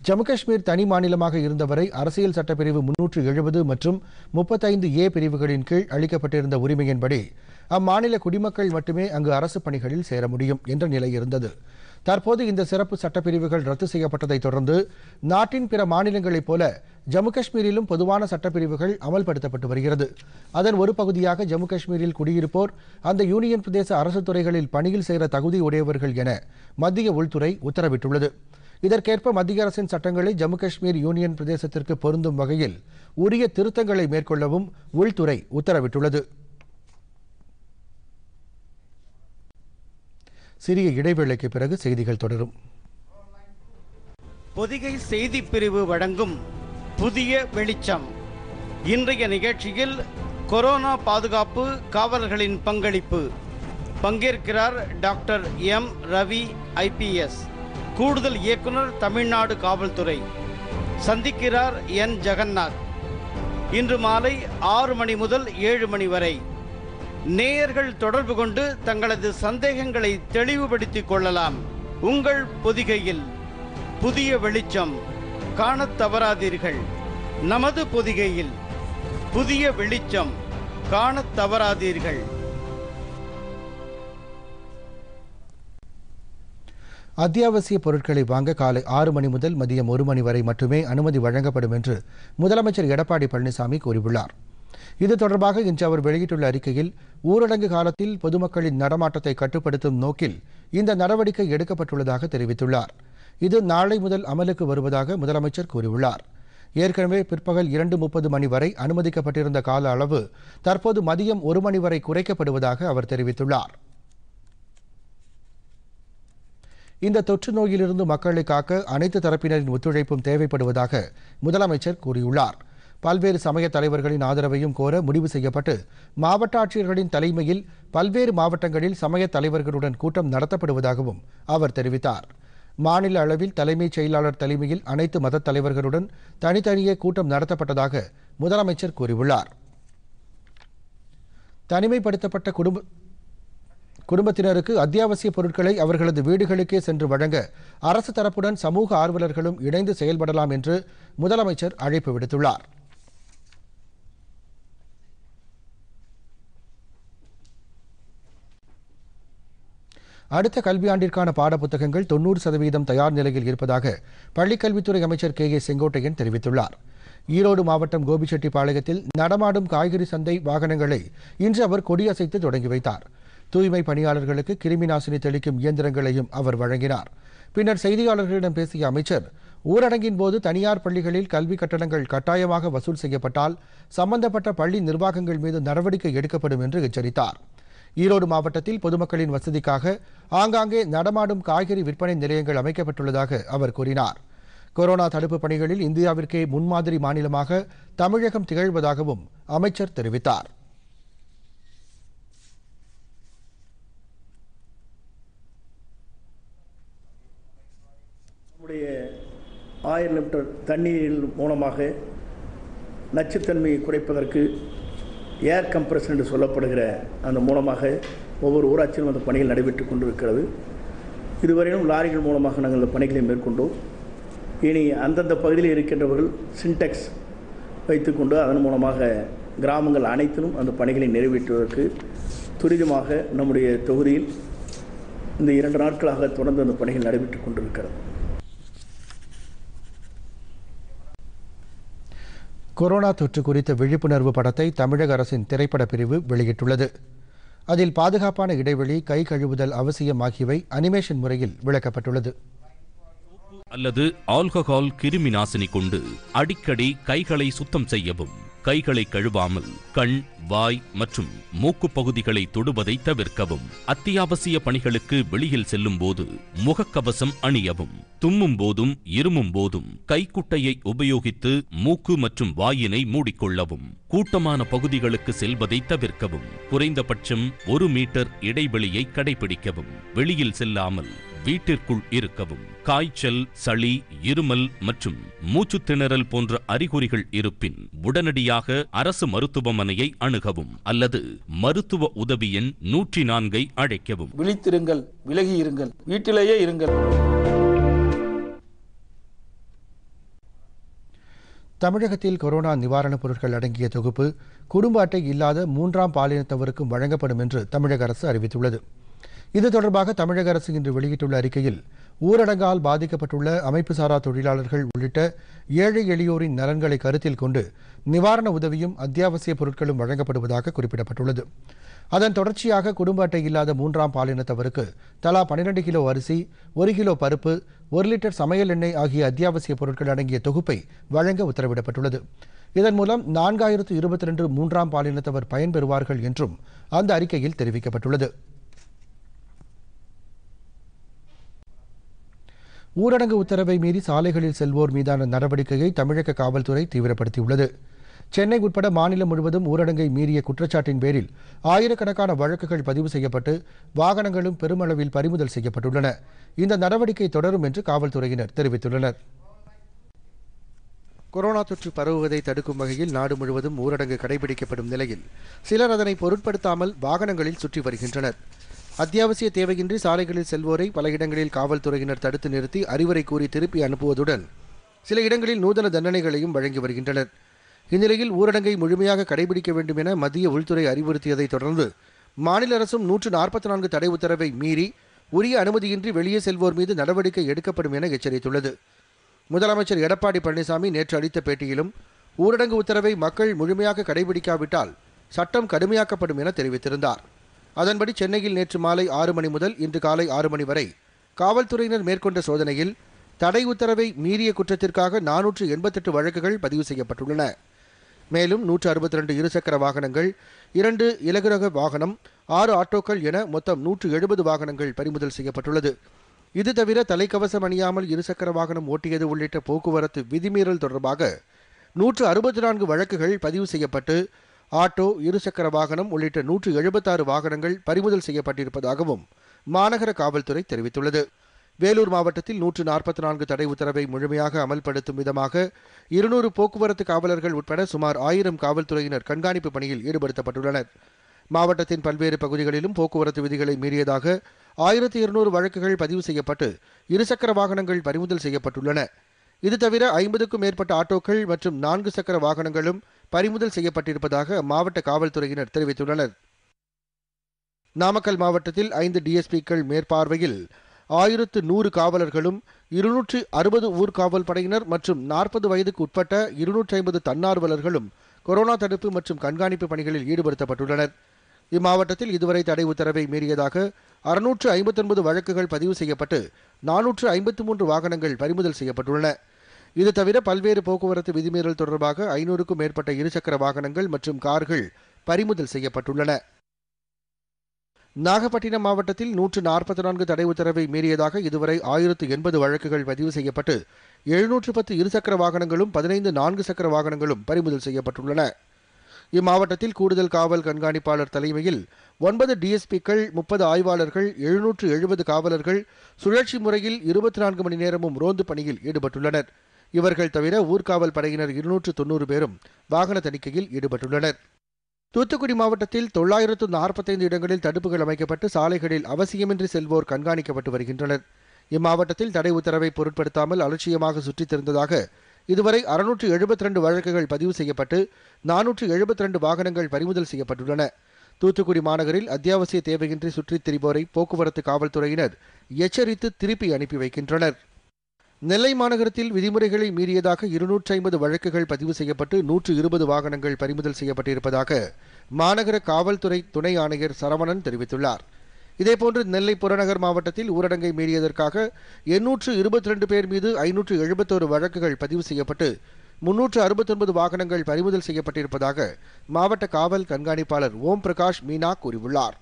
ஜம்மு காஷ்மீர் தனி மாநிலமாக இருந்தவரை அரசியல் சட்டப்பிரிவு முன்னூற்று எழுபது மற்றும் முப்பத்தைந்து ஏ பிரிவுகளின் கீழ் அளிக்கப்பட்டிருந்த உரிமையின்படி அம்மாநில குடிமக்கள் மட்டுமே அங்கு அரசு பணிகளில் சேர முடியும் என்ற நிலை இருந்தது தற்போது இந்த சிறப்பு சட்டப்பிரிவுகள் ரத்து செய்யப்பட்டதைத் தொடர்ந்து நாட்டின் பிற மாநிலங்களைப் போல ஜம்மு காஷ்மீரிலும் பொதுவான சட்டப்பிரிவுகள் அமல்படுத்தப்பட்டு வருகிறது அதன் ஒரு பகுதியாக ஜம்மு காஷ்மீரில் குடியிருப்போர் அந்த யூனியன் பிரதேச அரசு துறைகளில் பணியில் சேர தகுதி உடையவர்கள் என மத்திய உள்துறை உத்தரவிட்டுள்ளது இதற்கேற்ப மத்திய அரசின் சட்டங்களை ஜம்மு காஷ்மீர் யூனியன் பிரதேசத்திற்கு பொருந்தும் வகையில் உரிய திருத்தங்களை மேற்கொள்ளவும் உள்துறை உத்தரவிட்டுள்ளது சிறிய இடைவேளைக்கு பிறகு செய்திகள் தொடரும் பொதிகை செய்தி பிரிவு வழங்கும் புதிய வெளிச்சம் இன்றைய நிகழ்ச்சியில் கொரோனா பாதுகாப்பு காவலர்களின் பங்களிப்பு பங்கேற்கிறார் டாக்டர் எம் ரவி ஐபிஎஸ் கூடுதல் இயக்குனர் தமிழ்நாடு காவல்துறை சந்திக்கிறார் என் ஜெகநாத் இன்று மாலை ஆறு மணி முதல் ஏழு மணி வரை நேயர்கள் தொடர்பு கொண்டு தங்களது சந்தேகங்களை தெளிவுபடுத்திக் கொள்ளலாம் உங்கள் பொதிகையில் புதிய வெளிச்சம் காணத் தவறாதீர்கள் நமது பொதிகையில் புதிய வெளிச்சம் காணத் தவறாதீர்கள் அத்தியாவசிய பொருட்களை வாங்க காலை ஆறு மணி முதல் மதியம் ஒரு மணி வரை மட்டுமே அனுமதி வழங்கப்படும் என்று முதலமைச்சர் எடப்பாடி பழனிசாமி கூறியுள்ளார் இது தொடர்பாக இன்று அவர் வெளியிட்டுள்ள அறிக்கையில் ஊரடங்கு காலத்தில் பொதுமக்களின் நடமாட்டத்தை கட்டுப்படுத்தும் நோக்கில் இந்த நடவடிக்கை எடுக்கப்பட்டுள்ளதாக தெரிவித்துள்ளார் இது நாளை முதல் அமலுக்கு வருவதாக முதலமைச்சர் கூறியுள்ளார் ஏற்கனவே பிற்பகல் இரண்டு முப்பது மணி வரை அனுமதிக்கப்பட்டிருந்த கால அளவு தற்போது மதியம் ஒரு மணி வரை குறைக்கப்படுவதாக அவர் தெரிவித்துள்ளார் இந்த தொற்று நோயிலிருந்து மக்களை காக்க அனைத்து தரப்பினரின் ஒத்துழைப்பும் தேவைப்படுவதாக முதலமைச்சர் கூறியுள்ளார் பல்வேறு சமய தலைவர்களின் ஆதரவையும் கோர முடிவு செய்யப்பட்டு மாவட்ட ஆட்சியர்களின் தலைமையில் பல்வேறு மாவட்டங்களில் சமய தலைவர்களுடன் கூட்டம் நடத்தப்படுவதாகவும் அவர் தெரிவித்தார் மாநில அளவில் தலைமைச் செயலாளர் தலைமையில் அனைத்து மத தலைவர்களுடன் தனித்தனியே கூட்டம் நடத்தப்பட்டதாக முதலமைச்சர் கூறியுள்ளார் தனிமைப்படுத்தப்பட்ட குடும்ப குடும்பத்தினருக்கு அத்தியாவசிய பொருட்களை அவர்களது வீடுகளுக்கே சென்று வழங்க அரசு தரப்புடன் சமூக ஆர்வலர்களும் இணைந்து செயல்படலாம் என்று முதலமைச்சர் அழைப்பு விடுத்துள்ளார் அடுத்த கல்வியாண்டிற்கான பாடப்புத்தகங்கள் தொன்னூறு சதவீதம் தயார் நிலையில் இருப்பதாக பள்ளிக்கல்வித்துறை அமைச்சர் கே ஏ செங்கோட்டையன் தெரிவித்துள்ளார் ஈரோடு மாவட்டம் கோபிச்செட்டிப்பாளையத்தில் நடமாடும் காய்கறி சந்தை வாகனங்களை இன்று அவர் கொடியசைத்து தொடங்கி வைத்தார் தூய்மை பணியாளர்களுக்கு கிருமி நாசினி தெளிக்கும் இயந்திரங்களையும் அவர் வழங்கினார் பின்னர் செய்தியாளர்களிடம் பேசிய அமைச்சர் ஊரடங்கின் போது தனியார் பள்ளிகளில் கல்வி கட்டணங்கள் கட்டாயமாக வசூல் செய்யப்பட்டால் சம்பந்தப்பட்ட பள்ளி நிர்வாகங்கள் மீது நடவடிக்கை எடுக்கப்படும் என்று எச்சரித்தார் ஈரோடு மாவட்டத்தில் பொதுமக்களின் வசதிக்காக ஆங்காங்கே நடமாடும் காய்கறி விற்பனை நிலையங்கள் அமைக்கப்பட்டுள்ளதாக அவர் கூறினார் கொரோனா தடுப்பு பணிகளில் இந்தியாவிற்கே முன்மாதிரி மாநிலமாக தமிழகம் திகழ்வதாகவும் அமைச்சர் தெரிவித்தார் நம்முடைய ஆயிரம் லிட்டர் தண்ணீரின் மூலமாக நச்சுத்தன்மையை குறைப்பதற்கு ஏர் கம்ப்ரஷன் என்று சொல்லப்படுகிற அந்த மூலமாக ஒவ்வொரு ஊராட்சியிலும் அந்த பணிகள் நடைபெற்று கொண்டிருக்கிறது இதுவரையிலும் லாரிகள் மூலமாக நாங்கள் இந்த பணிகளை மேற்கொண்டோம் இனி அந்தந்த பகுதியில் இருக்கின்றவர்கள் சின்டெக்ஸ் வைத்துக்கொண்டு அதன் மூலமாக கிராமங்கள் அனைத்திலும் அந்த பணிகளை நிறைவேற்றுவதற்கு துரிதமாக நம்முடைய தொகுதியில் இந்த இரண்டு நாட்களாக தொடர்ந்து அந்த பணிகள் நடைபெற்று கொண்டிருக்கிறது கொரோனா தொற்று குறித்த விழிப்புணர்வு படத்தை தமிழக அரசின் திரைப்பட பிரிவு வெளியிட்டுள்ளது அதில் பாதுகாப்பான இடைவெளி கை கழுவுதல் அவசியம் ஆகியவை அனிமேஷன் முறையில் விளக்கப்பட்டுள்ளது அல்லது ஆல்கஹால் கிருமி நாசினி கொண்டு அடிக்கடி கைகளை சுத்தம் செய்யவும் கைகளை கழுவாமல் கண் வாய் மற்றும் மூக்கு பகுதிகளை தொடுவதை தவிர்க்கவும் அத்தியாவசிய பணிகளுக்கு வெளியில் செல்லும் போது முகக்கவசம் அணியவும் தும்மும் போதும் இருமும் போதும் கைக்குட்டையை உபயோகித்து மூக்கு மற்றும் வாயினை மூடிக்கொள்ளவும் கூட்டமான பகுதிகளுக்கு செல்வதை தவிர்க்கவும் குறைந்தபட்சம் ஒரு மீட்டர் இடைவெளியை கடைபிடிக்கவும் வெளியில் செல்லாமல் வீட்டிற்குள் இருக்கவும் காய்ச்சல் சளி இருமல் மற்றும் மூச்சு திணறல் போன்ற அறிகுறிகள் இருப்பின் உடனடியாக அரசு மருத்துவமனையை அணுகவும் அல்லது மருத்துவ உதவி எண் நூற்றி நான்கை அழைக்கவும் விழித்திருங்கள் விலகி இருங்கள் வீட்டிலேயே இருங்கள் தமிழகத்தில் கொரோனா நிவாரணப் பொருட்கள் அடங்கிய தொகுப்பு குடும்ப அட்டை இல்லாத மூன்றாம் பாலினத்தவருக்கும் வழங்கப்படும் என்று தமிழக அரசு அறிவித்துள்ளது இது தொடர்பாக தமிழக அரசு இன்று வெளியிட்டுள்ள அறிக்கையில் ஊரடங்கால் பாதிக்கப்பட்டுள்ள அமைப்பு சாரா தொழிலாளர்கள் உள்ளிட்ட ஏழை எளியோரின் நலன்களை கருத்தில் கொண்டு நிவாரண உதவியும் அத்தியாவசிய பொருட்களும் வழங்கப்படுவதாக குறிப்பிடப்பட்டுள்ளது அதன் தொடர்ச்சியாக குடும்ப அட்டை இல்லாத மூன்றாம் பாலினத்தவருக்கு தலா பன்னிரண்டு கிலோ அரிசி ஒரு கிலோ பருப்பு ஒரு லிட்டர் சமையல் எண்ணெய் ஆகிய அத்தியாவசிய பொருட்கள் அடங்கிய தொகுப்பை வழங்க உத்தரவிடப்பட்டுள்ளது இதன் மூலம் நான்காயிரத்து இருபத்தி ரெண்டு மூன்றாம் பாலினத்தவர் பயன்பெறுவார்கள் என்றும் அந்த அறிக்கையில் தெரிவிக்கப்பட்டுள்ளது ஊரடங்கு உத்தரவை மீறி சாலைகளில் செல்வோர் மீதான நடவடிக்கையை தமிழக காவல்துறை தீவிரப்படுத்தியுள்ளது சென்னை உட்பட மாநிலம் முழுவதும் ஊரடங்கை மீறிய குற்றச்சாட்டின் பேரில் ஆயிரக்கணக்கான வழக்குகள் பதிவு செய்யப்பட்டு வாகனங்களும் பெருமளவில் பறிமுதல் செய்யப்பட்டுள்ளன இந்த நடவடிக்கை தொடரும் என்று காவல்துறையினர் தெரிவித்துள்ளனர் கொரோனா தொற்று பரவுவதை தடுக்கும் வகையில் நாடு முழுவதும் ஊரடங்கு கடைபிடிக்கப்படும் நிலையில் சிலர் அதனை பொருட்படுத்தாமல் வாகனங்களில் சுற்றி வருகின்றனர் அத்தியாவசிய தேவையின்றி சாலைகளில் செல்வோரை பல இடங்களில் காவல்துறையினர் தடுத்து நிறுத்தி அறிவுரை கூறி திருப்பி அனுப்புவதுடன் சில இடங்களில் நூதன தண்டனைகளையும் வழங்கி வருகின்றனர் இந்நிலையில் ஊரடங்கை முழுமையாக கடைபிடிக்க வேண்டும் என மத்திய உள்துறை அறிவுறுத்தியதை தொடர்ந்து மாநில அரசும் நூற்று நாற்பத்தி நான்கு தடை உத்தரவை மீறி உரிய அனுமதியின்றி வெளியே செல்வோர் மீது நடவடிக்கை எடுக்கப்படும் என எச்சரித்துள்ளது முதலமைச்சர் எடப்பாடி பழனிசாமி நேற்று அளித்த பேட்டியிலும் ஊரடங்கு உத்தரவை மக்கள் முழுமையாக கடைபிடிக்காவிட்டால் சட்டம் கடுமையாக்கப்படும் என தெரிவித்திருந்தார் அதன்படி சென்னையில் நேற்று மாலை ஆறு மணி முதல் இன்று காலை ஆறு மணி வரை காவல்துறையினர் மேற்கொண்ட சோதனையில் தடை உத்தரவை மீறிய குற்றத்திற்காக நானூற்று எண்பத்தெட்டு வழக்குகள் பதிவு செய்யப்பட்டுள்ளன மேலும் நூற்று அறுபத்தி ரெண்டு இருசக்கர வாகனங்கள் இரண்டு இலகுரக வாகனம் ஆறு ஆட்டோக்கள் என மொத்தம் நூற்று எழுபது வாகனங்கள் பறிமுதல் செய்யப்பட்டுள்ளது இது தவிர தலைக்கவசம் அணியாமல் இருசக்கர வாகனம் ஓட்டியது உள்ளிட்ட போக்குவரத்து விதிமீறல் தொடர்பாக நூற்று அறுபத்தி நான்கு வழக்குகள் பதிவு செய்யப்பட்டு ஆட்டோ இருசக்கர வாகனம் உள்ளிட்ட நூற்று எழுபத்தாறு வாகனங்கள் பறிமுதல் செய்யப்பட்டிருப்பதாகவும் மாநகர காவல்துறை தெரிவித்துள்ளது வேலூர் மாவட்டத்தில் நூற்று நாற்பத்தி நான்கு தடை உத்தரவை முழுமையாக அமல்படுத்தும் விதமாக இருநூறு போக்குவரத்து காவலர்கள் உட்பட சுமார் ஆயிரம் காவல்துறையினர் கண்காணிப்பு பணியில் ஈடுபடுத்தப்பட்டுள்ளனர் மாவட்டத்தின் பல்வேறு பகுதிகளிலும் போக்குவரத்து விதிகளை மீறியதாக ஆயிரத்தி இருநூறு வழக்குகள் பதிவு செய்யப்பட்டு இருசக்கர வாகனங்கள் பறிமுதல் செய்யப்பட்டுள்ளன இது தவிர ஐம்பதுக்கும் மேற்பட்ட ஆட்டோக்கள் மற்றும் நான்கு சக்கர வாகனங்களும் பறிமுதல் செய்யப்பட்டிருப்பதாக மாவட்ட காவல்துறையினர் தெரிவித்துள்ளனர் நாமக்கல் மாவட்டத்தில் ஐந்து டிஎஸ்பிக்கள் மேற்பார்வையில் ஆயிரத்து நூறு காவலர்களும் இருநூற்றி அறுபது ஊர்காவல் படையினர் மற்றும் நாற்பது வயதுக்கு உட்பட்ட இருநூற்றி ஐம்பது தன்னார்வலர்களும் கொரோனா தடுப்பு மற்றும் கண்காணிப்பு பணிகளில் ஈடுபடுத்தப்பட்டுள்ளனர் இம்மாவட்டத்தில் இதுவரை தடை உத்தரவை மீறியதாக அறுநூற்று ஐம்பத்தொன்பது வழக்குகள் பதிவு செய்யப்பட்டு நானூற்று ஐம்பத்து மூன்று வாகனங்கள் பறிமுதல் செய்யப்பட்டுள்ளன இது தவிர பல்வேறு போக்குவரத்து விதிமீறல் தொடர்பாக ஐநூறுக்கும் மேற்பட்ட இருசக்கர வாகனங்கள் மற்றும் கார்கள் பறிமுதல் செய்யப்பட்டுள்ளன நாகப்பட்டினம் மாவட்டத்தில் நூற்று நாற்பத்தி நான்கு தடை உத்தரவை மீறியதாக இதுவரை ஆயிரத்து எண்பது வழக்குகள் பதிவு செய்யப்பட்டு எழுநூற்று பத்து இருசக்கர வாகனங்களும் பதினைந்து நான்கு சக்கர வாகனங்களும் பறிமுதல் செய்யப்பட்டுள்ளன இம்மாவட்டத்தில் கூடுதல் காவல் கண்காணிப்பாளர் தலைமையில் ஒன்பது டிஎஸ்பிக்கள் முப்பது ஆய்வாளர்கள் எழுநூற்று எழுபது காவலர்கள் சுழற்சி முறையில் இருபத்தி நான்கு மணி நேரமும் ரோந்து பணியில் ஈடுபட்டுள்ளனர் இவர்கள் தவிர ஊர்காவல் படையினர் இருநூற்று தொன்னூறு பேரும் வாகன தணிக்கையில் ஈடுபட்டுள்ளனர் தூத்துக்குடி மாவட்டத்தில் தொள்ளாயிரத்து நாற்பத்தைந்து இடங்களில் தடுப்புகள் அமைக்கப்பட்டு சாலைகளில் அவசியமின்றி செல்வோர் கண்காணிக்கப்பட்டு வருகின்றனர் இம்மாவட்டத்தில் தடை உத்தரவை பொருட்படுத்தாமல் அலட்சியமாக சுற்றித் திரிந்ததாக இதுவரை அறுநூற்று எழுபத்தி ரெண்டு வழக்குகள் பதிவு செய்யப்பட்டு நானூற்று எழுபத்தி ரெண்டு வாகனங்கள் பறிமுதல் செய்யப்பட்டுள்ளன தூத்துக்குடி மாநகரில் அத்தியாவசிய தேவையின்றி சுற்றித் திரிபோரை போக்குவரத்து காவல்துறையினர் எச்சரித்து திருப்பி அனுப்பி வைக்கின்றனர் நெல்லை மாநகரத்தில் விதிமுறைகளை மீறியதாக இருநூற்றி ஐம்பது வழக்குகள் பதிவு செய்யப்பட்டு நூற்று இருபது வாகனங்கள் பறிமுதல் செய்யப்பட்டிருப்பதாக மாநகர காவல்துறை துணை ஆணையர் சரவணன் தெரிவித்துள்ளார் இதேபோன்று நெல்லை புறநகர் மாவட்டத்தில் ஊரடங்கை மீறியதற்காக எண்ணூற்று இருபத்தி ரெண்டு பேர் மீது ஐநூற்று எழுபத்தோரு வழக்குகள் பதிவு செய்யப்பட்டு முன்னூற்று அறுபத்தொன்பது வாகனங்கள் பறிமுதல் செய்யப்பட்டிருப்பதாக மாவட்ட காவல் கண்காணிப்பாளர் ஓம் பிரகாஷ் மீனா கூறியுள்ளார்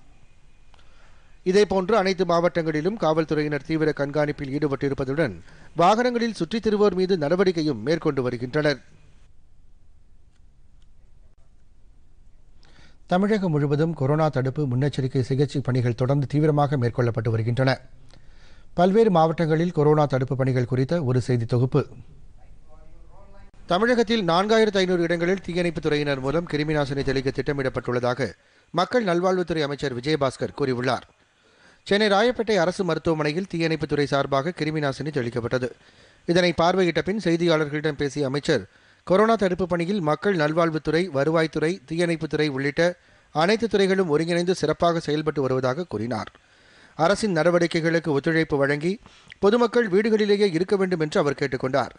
இதேபோன்று அனைத்து மாவட்டங்களிலும் காவல்துறையினர் தீவிர கண்காணிப்பில் ஈடுபட்டிருப்பதுடன் வாகனங்களில் சுற்றித் திருவோர் மீது நடவடிக்கையும் மேற்கொண்டு வருகின்றனர் தமிழகம் முழுவதும் கொரோனா தடுப்பு முன்னெச்சரிக்கை சிகிச்சை பணிகள் தொடர்ந்து தீவிரமாக மேற்கொள்ளப்பட்டு வருகின்றன பல்வேறு மாவட்டங்களில் கொரோனா தடுப்பு பணிகள் குறித்த ஒரு செய்தி தொகுப்பு தமிழகத்தில் நான்காயிரத்து ஐநூறு இடங்களில் தீயணைப்புத் துறையினர் மூலம் கிருமிநாசினி தெளிக்க திட்டமிடப்பட்டுள்ளதாக மக்கள் நல்வாழ்வுத்துறை அமைச்சர் விஜயபாஸ்கர் கூறியுள்ளார் சென்னை ராயப்பேட்டை அரசு மருத்துவமனையில் தீயணைப்புத்துறை சார்பாக கிருமி நாசினி தெளிக்கப்பட்டது இதனை பார்வையிட்ட பின் செய்தியாளர்களிடம் பேசிய அமைச்சர் கொரோனா தடுப்பு பணியில் மக்கள் நல்வாழ்வுத்துறை வருவாய்த்துறை தீயணைப்புத்துறை உள்ளிட்ட அனைத்து துறைகளும் ஒருங்கிணைந்து சிறப்பாக செயல்பட்டு வருவதாக கூறினார் அரசின் நடவடிக்கைகளுக்கு ஒத்துழைப்பு வழங்கி பொதுமக்கள் வீடுகளிலேயே இருக்க வேண்டும் என்று அவர் கேட்டுக்கொண்டார்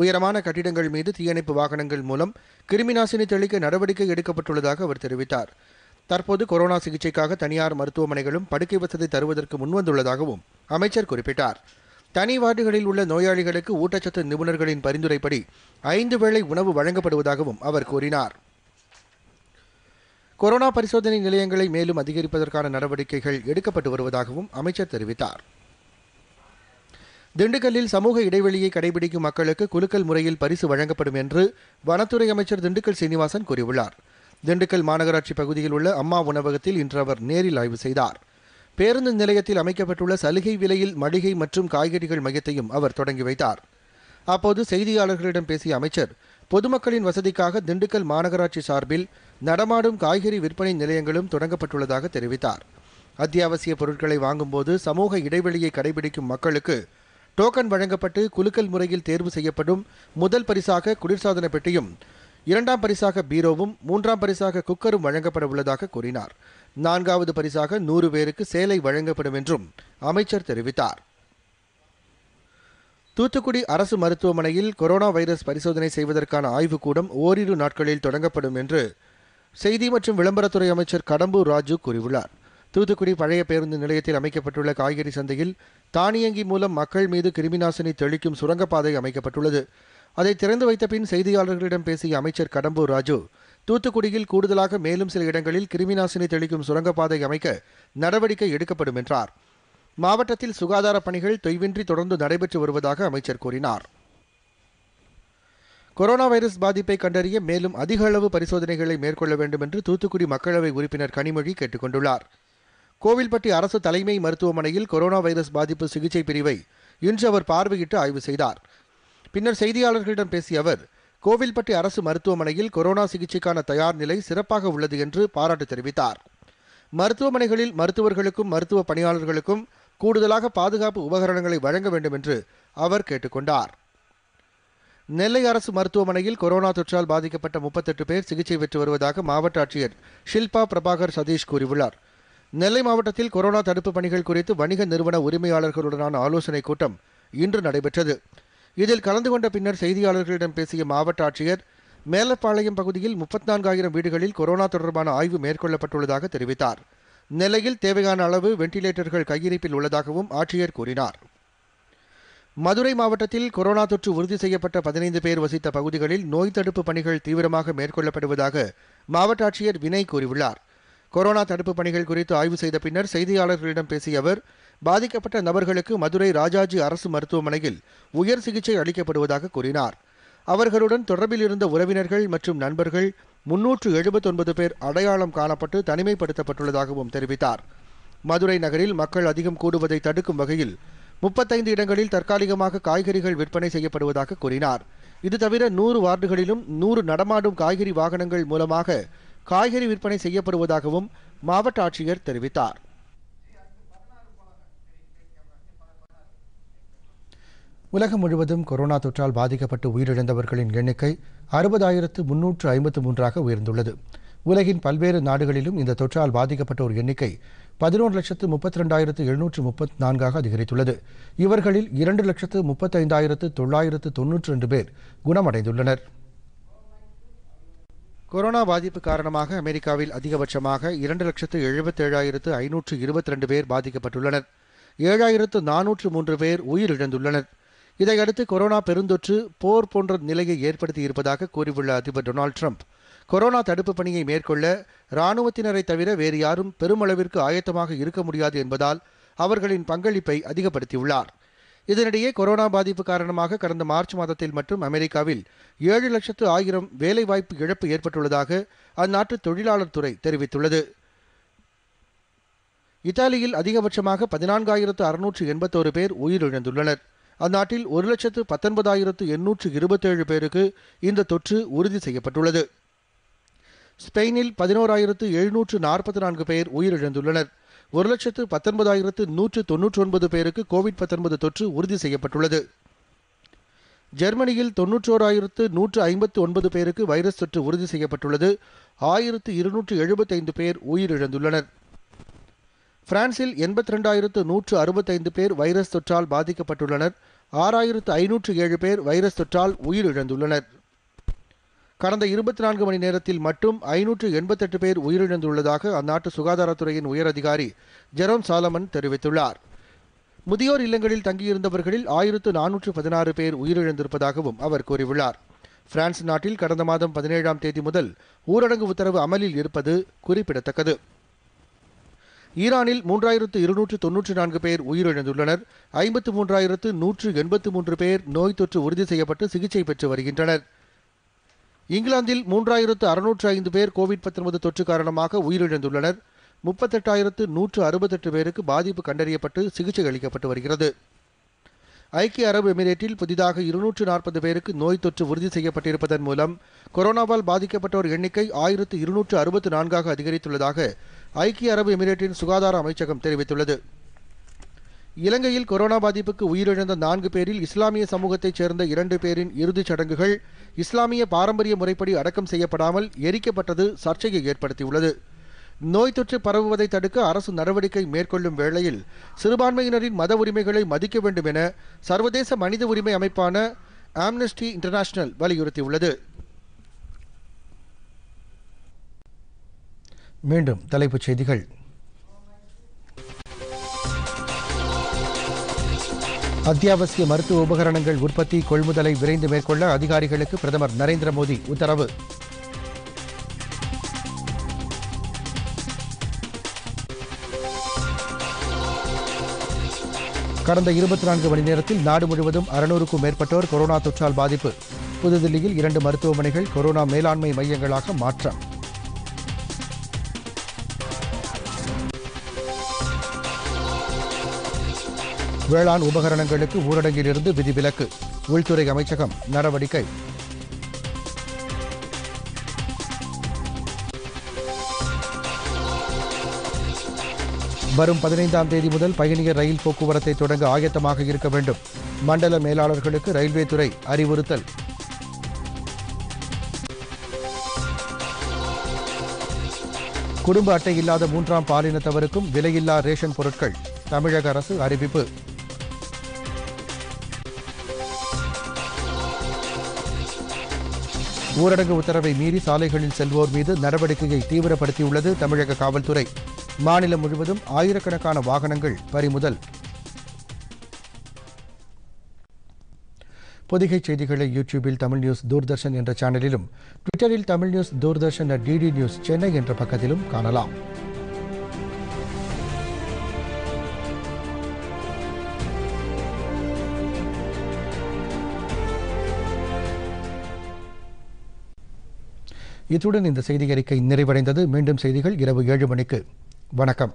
உயரமான கட்டிடங்கள் மீது தீயணைப்பு வாகனங்கள் மூலம் கிருமிநாசினி தெளிக்க நடவடிக்கை எடுக்கப்பட்டுள்ளதாக அவர் தெரிவித்தார் தற்போது கொரோனா சிகிச்சைக்காக தனியார் மருத்துவமனைகளும் படுக்கை வசதி தருவதற்கு முன்வந்துள்ளதாகவும் அமைச்சர் குறிப்பிட்டார் தனி வார்டுகளில் உள்ள நோயாளிகளுக்கு ஊட்டச்சத்து நிபுணர்களின் பரிந்துரைப்படி ஐந்து வேளை உணவு வழங்கப்படுவதாகவும் அவர் கூறினார் கொரோனா பரிசோதனை நிலையங்களை மேலும் அதிகரிப்பதற்கான நடவடிக்கைகள் எடுக்கப்பட்டு வருவதாகவும் அமைச்சர் தெரிவித்தார் திண்டுக்கல்லில் சமூக இடைவெளியை கடைபிடிக்கும் மக்களுக்கு குலுக்கல் முறையில் பரிசு வழங்கப்படும் என்று வனத்துறை அமைச்சர் திண்டுக்கல் சீனிவாசன் கூறியுள்ளார் திண்டுக்கல் மாநகராட்சி பகுதியில் உள்ள அம்மா உணவகத்தில் இன்று அவர் நேரில் ஆய்வு செய்தார் பேருந்து நிலையத்தில் அமைக்கப்பட்டுள்ள சலுகை விலையில் மளிகை மற்றும் காய்கறிகள் மையத்தையும் அவர் தொடங்கி வைத்தார் அப்போது செய்தியாளர்களிடம் பேசிய அமைச்சர் பொதுமக்களின் வசதிக்காக திண்டுக்கல் மாநகராட்சி சார்பில் நடமாடும் காய்கறி விற்பனை நிலையங்களும் தொடங்கப்பட்டுள்ளதாக தெரிவித்தார் அத்தியாவசிய பொருட்களை வாங்கும்போது சமூக இடைவெளியை கடைபிடிக்கும் மக்களுக்கு டோக்கன் வழங்கப்பட்டு குலுக்கல் முறையில் தேர்வு செய்யப்படும் முதல் பரிசாக குளிர்சாதன பெட்டியும் இரண்டாம் பரிசாக பீரோவும் மூன்றாம் பரிசாக குக்கரும் வழங்கப்பட உள்ளதாக கூறினார் நான்காவது பரிசாக நூறு பேருக்கு சேலை வழங்கப்படும் என்றும் அமைச்சர் தெரிவித்தார் தூத்துக்குடி அரசு மருத்துவமனையில் கொரோனா வைரஸ் பரிசோதனை செய்வதற்கான ஆய்வுக்கூடம் ஓரிரு நாட்களில் தொடங்கப்படும் என்று செய்தி மற்றும் விளம்பரத்துறை அமைச்சர் கடம்பூர் ராஜு கூறியுள்ளார் தூத்துக்குடி பழைய பேருந்து நிலையத்தில் அமைக்கப்பட்டுள்ள காய்கறி சந்தையில் தானியங்கி மூலம் மக்கள் மீது கிருமிநாசினி தெளிக்கும் சுரங்கப்பாதை அமைக்கப்பட்டுள்ளது அதை திறந்து வைத்த பின் செய்தியாளர்களிடம் பேசிய அமைச்சர் கடம்பூர் ராஜு தூத்துக்குடியில் கூடுதலாக மேலும் சில இடங்களில் கிருமிநாசினி தெளிக்கும் சுரங்கப்பாதை அமைக்க நடவடிக்கை எடுக்கப்படும் என்றார் மாவட்டத்தில் சுகாதார பணிகள் தொய்வின்றி தொடர்ந்து நடைபெற்று வருவதாக அமைச்சர் கூறினார் கொரோனா வைரஸ் பாதிப்பை கண்டறிய மேலும் அதிக அளவு பரிசோதனைகளை மேற்கொள்ள வேண்டும் என்று தூத்துக்குடி மக்களவை உறுப்பினர் கனிமொழி கேட்டுக் கொண்டுள்ளார் கோவில்பட்டி அரசு தலைமை மருத்துவமனையில் கொரோனா வைரஸ் பாதிப்பு சிகிச்சை பிரிவை இன்று அவர் பார்வையிட்டு ஆய்வு செய்தார் பின்னர் செய்தியாளர்களிடம் பேசிய அவர் கோவில்பட்டி அரசு மருத்துவமனையில் கொரோனா சிகிச்சைக்கான தயார் நிலை சிறப்பாக உள்ளது என்று பாராட்டு தெரிவித்தார் மருத்துவமனைகளில் மருத்துவர்களுக்கும் மருத்துவ பணியாளர்களுக்கும் கூடுதலாக பாதுகாப்பு உபகரணங்களை வழங்க வேண்டும் என்று அவர் கேட்டுக்கொண்டார் நெல்லை அரசு மருத்துவமனையில் கொரோனா தொற்றால் பாதிக்கப்பட்ட முப்பத்தெட்டு பேர் சிகிச்சை பெற்று வருவதாக மாவட்ட ஆட்சியர் ஷில்பா பிரபாகர் சதீஷ் கூறியுள்ளார் நெல்லை மாவட்டத்தில் கொரோனா தடுப்பு பணிகள் குறித்து வணிக நிறுவன உரிமையாளர்களுடனான ஆலோசனைக் கூட்டம் இன்று நடைபெற்றது இதில் கலந்து கொண்ட பின்னர் செய்தியாளர்களிடம் பேசிய மாவட்ட ஆட்சியர் மேலப்பாளையம் பகுதியில் நான்காயிரம் வீடுகளில் கொரோனா தொடர்பான ஆய்வு மேற்கொள்ளப்பட்டுள்ளதாக தெரிவித்தார் நிலையில் தேவையான அளவு வெண்டிலேட்டர்கள் கையிருப்பில் உள்ளதாகவும் ஆட்சியர் கூறினார் மதுரை மாவட்டத்தில் கொரோனா தொற்று உறுதி செய்யப்பட்ட பதினைந்து பேர் வசித்த பகுதிகளில் நோய் தடுப்பு பணிகள் தீவிரமாக மேற்கொள்ளப்படுவதாக மாவட்ட ஆட்சியர் வினய் கூறியுள்ளார் கொரோனா தடுப்பு பணிகள் குறித்து ஆய்வு செய்த பின்னர் செய்தியாளர்களிடம் பேசிய அவர் பாதிக்கப்பட்ட நபர்களுக்கு மதுரை ராஜாஜி அரசு மருத்துவமனையில் உயர் சிகிச்சை அளிக்கப்படுவதாக கூறினார் அவர்களுடன் தொடர்பில் இருந்த உறவினர்கள் மற்றும் நண்பர்கள் முன்னூற்று எழுபத்தொன்பது பேர் அடையாளம் காணப்பட்டு தனிமைப்படுத்தப்பட்டுள்ளதாகவும் தெரிவித்தார் மதுரை நகரில் மக்கள் அதிகம் கூடுவதை தடுக்கும் வகையில் முப்பத்தைந்து இடங்களில் தற்காலிகமாக காய்கறிகள் விற்பனை செய்யப்படுவதாக கூறினார் இது தவிர நூறு வார்டுகளிலும் நூறு நடமாடும் காய்கறி வாகனங்கள் மூலமாக காய்கறி விற்பனை செய்யப்படுவதாகவும் மாவட்ட ஆட்சியர் தெரிவித்தார் உலகம் முழுவதும் கொரோனா தொற்றால் பாதிக்கப்பட்டு உயிரிழந்தவர்களின் எண்ணிக்கை அறுபதாயிரத்து முன்னூற்று ஐம்பத்து மூன்றாக உயர்ந்துள்ளது உலகின் பல்வேறு நாடுகளிலும் இந்த தொற்றால் பாதிக்கப்பட்டோர் எண்ணிக்கை பதினோரு லட்சத்து முப்பத்தி ரெண்டாயிரத்து எழுநூற்று முப்பத்தி நான்காக அதிகரித்துள்ளது இவர்களில் இரண்டு லட்சத்து முப்பத்தைந்தாயிரத்து தொள்ளாயிரத்து தொன்னூற்று ரெண்டு பேர் குணமடைந்துள்ளனர் கொரோனா பாதிப்பு காரணமாக அமெரிக்காவில் அதிகபட்சமாக இரண்டு லட்சத்து எழுபத்தேழாயிரத்து ஐநூற்று இருபத்தி ரெண்டு பேர் பாதிக்கப்பட்டுள்ளனர் ஏழாயிரத்து நானூற்று மூன்று பேர் உயிரிழந்துள்ளனர் இதையடுத்து கொரோனா பெருந்தொற்று போர் போன்ற நிலையை ஏற்படுத்தி இருப்பதாக கூறியுள்ள அதிபர் டொனால்டு ட்ரம்ப் கொரோனா தடுப்பு பணியை மேற்கொள்ள ராணுவத்தினரை தவிர வேறு யாரும் பெருமளவிற்கு ஆயத்தமாக இருக்க முடியாது என்பதால் அவர்களின் பங்களிப்பை அதிகப்படுத்தியுள்ளார் இதனிடையே கொரோனா பாதிப்பு காரணமாக கடந்த மார்ச் மாதத்தில் மட்டும் அமெரிக்காவில் ஏழு லட்சத்து ஆயிரம் வேலைவாய்ப்பு இழப்பு ஏற்பட்டுள்ளதாக அந்நாட்டு தொழிலாளர் துறை தெரிவித்துள்ளது இத்தாலியில் அதிகபட்சமாக பதினான்காயிரத்து அறுநூற்று எண்பத்தோரு பேர் உயிரிழந்துள்ளனர் அந்நாட்டில் ஒரு லட்சத்து பத்தொன்பதாயிரத்து எண்ணூற்று இருபத்தேழு பேருக்கு இந்த தொற்று உறுதி செய்யப்பட்டுள்ளது ஸ்பெயினில் பதினோராயிரத்து எழுநூற்று நாற்பத்தி நான்கு பேர் உயிரிழந்துள்ளனர் ஒரு லட்சத்து பத்தொன்பதாயிரத்து நூற்று தொன்னூற்றி ஒன்பது பேருக்கு கோவிட் பத்தொன்பது தொற்று உறுதி செய்யப்பட்டுள்ளது ஜெர்மனியில் தொன்னூற்றோராயிரத்து நூற்று ஐம்பத்து ஒன்பது பேருக்கு வைரஸ் தொற்று உறுதி செய்யப்பட்டுள்ளது ஆயிரத்து இருநூற்று எழுபத்தைந்து பேர் உயிரிழந்துள்ளனர் பிரான்சில் எண்பத்தி ரெண்டாயிரத்து நூற்று அறுபத்தைந்து பேர் வைரஸ் தொற்றால் பாதிக்கப்பட்டுள்ளனர் ஆறாயிரத்து ஐநூற்று ஏழு பேர் வைரஸ் தொற்றால் உயிரிழந்துள்ளனர் கடந்த இருபத்தி நான்கு மணி நேரத்தில் மட்டும் ஐநூற்று எண்பத்தெட்டு பேர் உயிரிழந்துள்ளதாக அந்நாட்டு சுகாதாரத்துறையின் உயரதிகாரி ஜெரோம் சாலமன் தெரிவித்துள்ளார் முதியோர் இல்லங்களில் தங்கியிருந்தவர்களில் ஆயிரத்து நானூற்று பதினாறு பேர் உயிரிழந்திருப்பதாகவும் அவர் கூறியுள்ளார் பிரான்ஸ் நாட்டில் கடந்த மாதம் பதினேழாம் தேதி முதல் ஊரடங்கு உத்தரவு அமலில் இருப்பது குறிப்பிடத்தக்கது ஈரானில் மூன்றாயிரத்து இருநூற்று தொன்னூற்று நான்கு பேர் உயிரிழந்துள்ளனர் ஐம்பத்து மூன்றாயிரத்து நூற்று எண்பத்து மூன்று பேர் நோய் தொற்று உறுதி செய்யப்பட்டு சிகிச்சை பெற்று வருகின்றனர் இங்கிலாந்தில் மூன்றாயிரத்து அறுநூற்று ஐந்து பேர் கோவிட் தொற்று காரணமாக உயிரிழந்துள்ளனர் முப்பத்தெட்டாயிரத்து நூற்று அறுபத்தெட்டு பேருக்கு பாதிப்பு கண்டறியப்பட்டு சிகிச்சை அளிக்கப்பட்டு வருகிறது ஐக்கிய அரபு எமிரேட்டில் புதிதாக இருநூற்று நாற்பது பேருக்கு நோய் தொற்று உறுதி செய்யப்பட்டிருப்பதன் மூலம் கொரோனாவால் பாதிக்கப்பட்டோர் எண்ணிக்கை ஆயிரத்து இருநூற்று அறுபத்து நான்காக அதிகரித்துள்ளதாக ஐக்கிய அரபு எமிரேட்டின் சுகாதார அமைச்சகம் தெரிவித்துள்ளது இலங்கையில் கொரோனா பாதிப்புக்கு உயிரிழந்த நான்கு பேரில் இஸ்லாமிய சமூகத்தைச் சேர்ந்த இரண்டு பேரின் இறுதிச் சடங்குகள் இஸ்லாமிய பாரம்பரிய முறைப்படி அடக்கம் செய்யப்படாமல் எரிக்கப்பட்டது சர்ச்சையை ஏற்படுத்தியுள்ளது நோய் தொற்று பரவுவதை தடுக்க அரசு நடவடிக்கை மேற்கொள்ளும் வேளையில் சிறுபான்மையினரின் மத உரிமைகளை மதிக்க வேண்டும் என சர்வதேச மனித உரிமை அமைப்பான ஆம்னஸ்டி இன்டர்நேஷனல் வலியுறுத்தியுள்ளது மீண்டும் தலைப்புச் செய்திகள் அத்தியாவசிய மருத்துவ உபகரணங்கள் உற்பத்தி கொள்முதலை விரைந்து மேற்கொள்ள அதிகாரிகளுக்கு பிரதமர் நரேந்திர மோடி உத்தரவு கடந்த இருபத்தி நான்கு மணி நேரத்தில் நாடு முழுவதும் அறுநூறுக்கும் மேற்பட்டோர் கொரோனா தொற்றால் பாதிப்பு புதுதில்லியில் இரண்டு மருத்துவமனைகள் கொரோனா மேலாண்மை மையங்களாக மாற்றம் வேளாண் உபகரணங்களுக்கு ஊரடங்கில் இருந்து விதிவிலக்கு உள்துறை அமைச்சகம் நடவடிக்கை வரும் பதினைந்தாம் தேதி முதல் பயணியர் ரயில் போக்குவரத்தை தொடங்க ஆயத்தமாக இருக்க வேண்டும் மண்டல மேலாளர்களுக்கு ரயில்வே துறை அறிவுறுத்தல் குடும்ப அட்டை இல்லாத மூன்றாம் பாலினத்தவருக்கும் விலையில்லா ரேஷன் பொருட்கள் தமிழக அரசு அறிவிப்பு ஊரடங்கு உத்தரவை மீறி சாலைகளில் செல்வோர் மீது நடவடிக்கையை தீவிரப்படுத்தியுள்ளது தமிழக காவல்துறை மாநிலம் முழுவதும் ஆயிரக்கணக்கான வாகனங்கள் பறிமுதல் பொதிகை செய்திகளை யூடியூபில் தமிழ் நியூஸ் தூர்தர்ஷன் என்ற சேனலிலும் ட்விட்டரில் Tamil news Doordarshan at DD news Chennai என்ற பக்கத்திலும் காணலாம் இத்துடன் இந்த செய்தி அறிக்கை நிறைவடைந்தது மீண்டும் செய்திகள் இரவு ஏழு மணிக்கு வணக்கம்